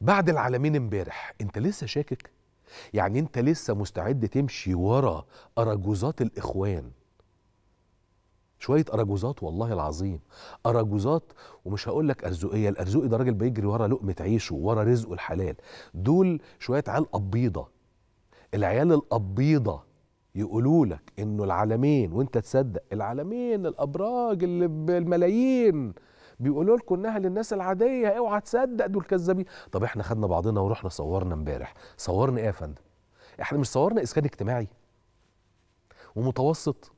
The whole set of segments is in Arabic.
بعد العالمين امبارح انت لسه شاكك يعني انت لسه مستعد تمشي ورا اراجوزات الاخوان شويه اراجوزات والله العظيم اراجوزات ومش هقول لك ارزقيه الارزقي ده راجل بيجري ورا لقمه عيشه ورا رزقه الحلال دول شويه عيال قبيضه العيال القبيضه يقولوا لك انه العالمين وانت تصدق العالمين الابراج اللي بالملايين بيقولوا لكم انها للناس العاديه اوعى تصدق دول كذابين طب احنا خدنا بعضنا ورحنا صورنا امبارح صورنا ايه يا فندم احنا مش صورنا اسكان اجتماعي ومتوسط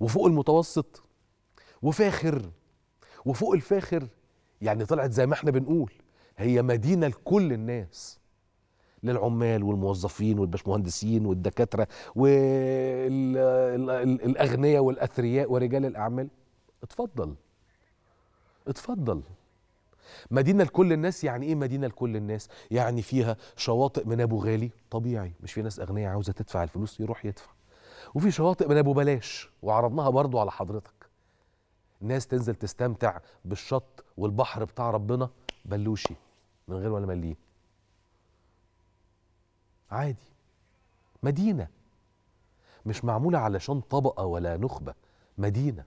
وفوق المتوسط وفاخر وفوق الفاخر يعني طلعت زي ما احنا بنقول هي مدينه لكل الناس للعمال والموظفين والبشمهندسين والدكاتره والاغنياء والاثرياء ورجال الاعمال اتفضل اتفضل مدينة لكل الناس يعني ايه مدينة لكل الناس يعني فيها شواطئ من ابو غالي طبيعي مش في ناس اغنية عاوزة تدفع الفلوس يروح يدفع وفي شواطئ من ابو بلاش وعرضناها برضو على حضرتك ناس تنزل تستمتع بالشط والبحر بتاع ربنا بلوشي من غير ولا مليم عادي مدينة مش معمولة علشان طبقة ولا نخبة مدينة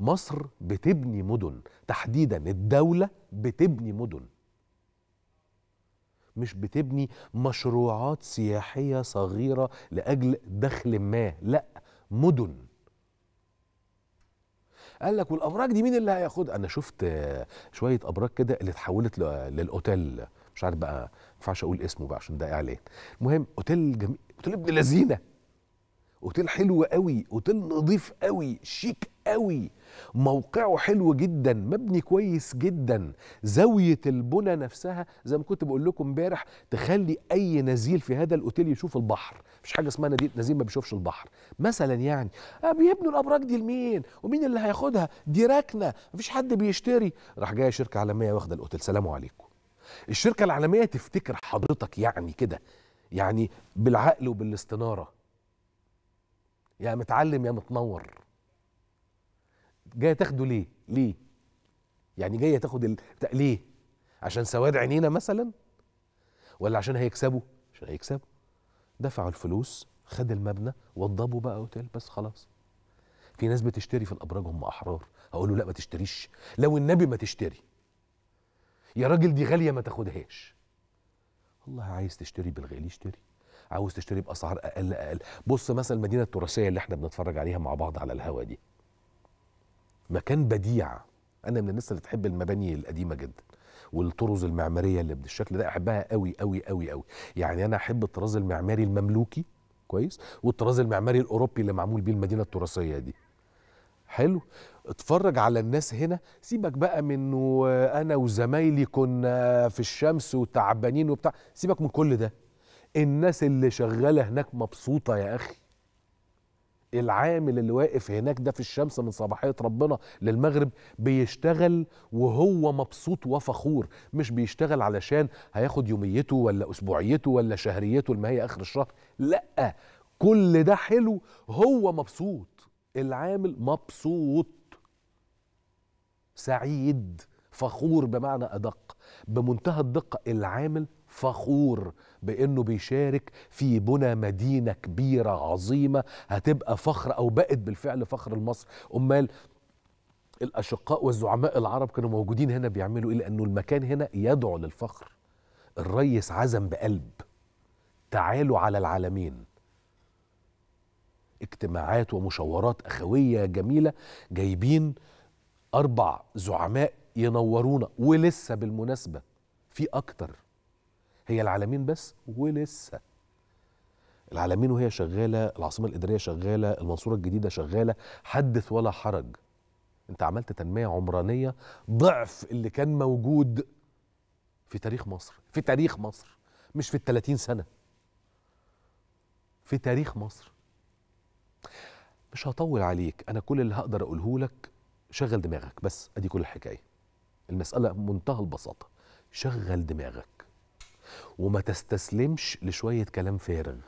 مصر بتبني مدن تحديدا الدولة بتبني مدن مش بتبني مشروعات سياحية صغيرة لأجل دخل ما لا مدن قال لك والابراج دي مين اللي هياخدها انا شفت شويه ابراج كده اللي تحولت للاوتيل مش عارف بقى ما ينفعش اقول اسمه بقى عشان ده اعلان المهم اوتيل جميل اوتيل ابن لذينه اوتيل حلو قوي اوتيل نظيف قوي شيك قوي موقعه حلو جدا مبني كويس جدا زاويه البنى نفسها زي ما كنت بقول لكم امبارح تخلي اي نزيل في هذا الاوتيل يشوف البحر مفيش حاجه اسمها نزيل ما بيشوفش البحر مثلا يعني آه، بيبنوا الابراج دي لمين ومين اللي هياخدها دي ركنه مفيش حد بيشتري راح جايه شركه عالميه واخده الاوتيل سلام عليكم الشركه العالميه تفتكر حضرتك يعني كده يعني بالعقل وبالاستناره يا متعلم يا متنور جايه تاخده ليه ليه يعني جايه تاخد ال... ليه عشان سواد عينينا مثلا ولا عشان هيكسبوا عشان هيكسبوا دفعوا الفلوس خد المبنى وضبوا بقى اوتيل بس خلاص في ناس بتشتري في الابراج هم احرار هقول له لا ما تشتريش لو النبي ما تشتري يا راجل دي غاليه ما تاخدهاش والله عايز تشتري بالغالي اشتري عاوز تشتري باسعار اقل اقل بص مثلا المدينه التراثيه اللي احنا بنتفرج عليها مع بعض على الهوا دي مكان بديع انا من الناس اللي تحب المباني القديمه جدا والطرز المعماريه اللي بالشكل ده احبها قوي قوي قوي قوي يعني انا احب الطراز المعماري المملوكي كويس والطراز المعماري الاوروبي اللي معمول بيه المدينه التراثيه دي حلو اتفرج على الناس هنا سيبك بقى من انا وزمايلي كنا في الشمس وتعبانين وبتاع سيبك من كل ده الناس اللي شغاله هناك مبسوطه يا اخي العامل اللي واقف هناك ده في الشمس من صباحيه ربنا للمغرب بيشتغل وهو مبسوط وفخور مش بيشتغل علشان هياخد يوميته ولا اسبوعيته ولا شهريته ما هي اخر الشهر لا كل ده حلو هو مبسوط العامل مبسوط سعيد فخور بمعنى ادق بمنتهى الدقه العامل فخور بانه بيشارك في بنى مدينه كبيره عظيمه هتبقى فخر او بقت بالفعل فخر لمصر امال الاشقاء والزعماء العرب كانوا موجودين هنا بيعملوا ايه لانه المكان هنا يدعو للفخر الريس عزم بقلب تعالوا على العالمين اجتماعات ومشاورات اخويه جميله جايبين اربع زعماء ينورونا ولسه بالمناسبه في اكتر هي العالمين بس ولسه العالمين وهي شغاله العاصمه الاداريه شغاله المنصوره الجديده شغاله حدث ولا حرج انت عملت تنميه عمرانيه ضعف اللي كان موجود في تاريخ مصر في تاريخ مصر مش في ال 30 سنه في تاريخ مصر مش هطول عليك انا كل اللي هقدر اقوله لك شغل دماغك بس ادي كل الحكايه المساله منتهى البساطه شغل دماغك وما تستسلمش لشويه كلام فارغ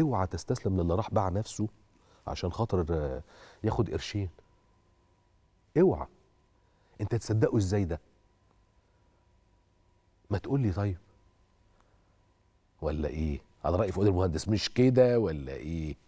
اوعى تستسلم للي راح باع نفسه عشان خاطر آه، ياخد قرشين اوعى انت تصدقه ازاي ده ما تقول لي طيب ولا ايه على راي فؤاد المهندس مش كده ولا ايه